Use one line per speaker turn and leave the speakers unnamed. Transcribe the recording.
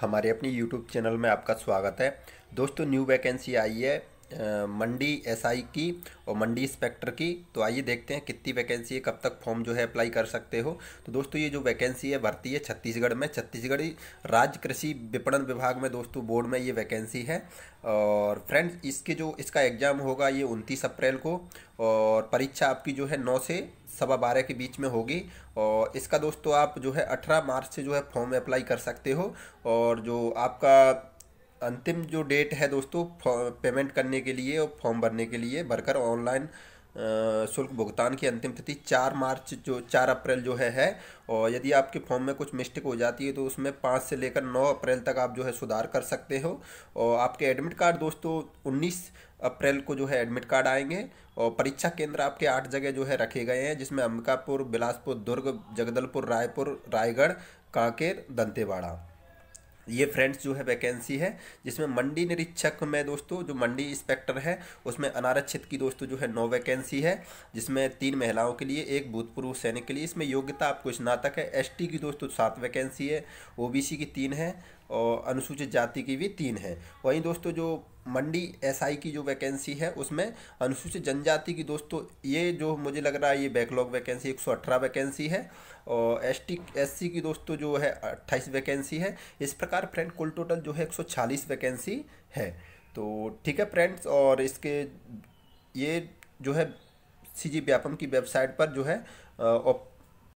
हमारे अपने YouTube channel में आपका स्वागत है दोस्तों न्यू वैकेंसी आई है मंडी एसआई की और मंडी इंस्पेक्टर की तो आइए देखते हैं कितनी वैकेंसी है कब तक फॉर्म जो है अप्लाई कर सकते हो तो दोस्तों ये जो वैकेंसी है भर्ती है छत्तीसगढ़ में छत्तीसगढ़ राज्य कृषि विपणन विभाग में दोस्तों बोर्ड में ये वैकेंसी है और फ्रेंड्स इसके जो इसका एग्ज़ाम होगा ये उनतीस अप्रैल को और परीक्षा आपकी जो है नौ से सवा बारह के बीच में होगी और इसका दोस्तों आप जो है अठारह मार्च से जो है फॉर्म अप्लाई कर सकते हो और जो आपका अंतिम जो डेट है दोस्तों पेमेंट करने के लिए और फॉर्म भरने के लिए भरकर ऑनलाइन शुल्क भुगतान की अंतिम तिथि चार मार्च जो चार अप्रैल जो है है और यदि आपके फॉर्म में कुछ मिस्टेक हो जाती है तो उसमें पाँच से लेकर नौ अप्रैल तक आप जो है सुधार कर सकते हो और आपके एडमिट कार्ड दोस्तों उन्नीस अप्रैल को जो है एडमिट कार्ड आएंगे और परीक्षा केंद्र आपके आठ जगह जो है रखे गए हैं जिसमें अंबिकापुर बिलासपुर दुर्ग जगदलपुर रायपुर रायगढ़ कांकेर दंतेवाड़ा ये फ्रेंड्स जो है वैकेंसी है जिसमें मंडी निरीक्षक में दोस्तों जो मंडी इंस्पेक्टर है उसमें अनारक्षित की दोस्तों जो है नौ वैकेंसी है जिसमें तीन महिलाओं के लिए एक भूतपूर्व सैनिक के लिए इसमें योग्यता आपको स्नातक है एसटी की दोस्तों सात वैकेंसी है ओबीसी की तीन है और अनुसूचित जाति की भी तीन है वहीं दोस्तों जो मंडी एसआई की जो वैकेंसी है उसमें अनुसूचित जनजाति की दोस्तों ये जो मुझे लग रहा है ये बैकलॉग वैकेंसी एक सौ अठारह वैकेंसी है और एस टी एस सी की दोस्तों जो है अट्ठाईस वैकेंसी है इस प्रकार फ्रेंड कुल टोटल जो है एक सौ वैकेंसी है तो ठीक है फ्रेंड्स और इसके ये जो है सी जी व्यापम की वेबसाइट पर जो है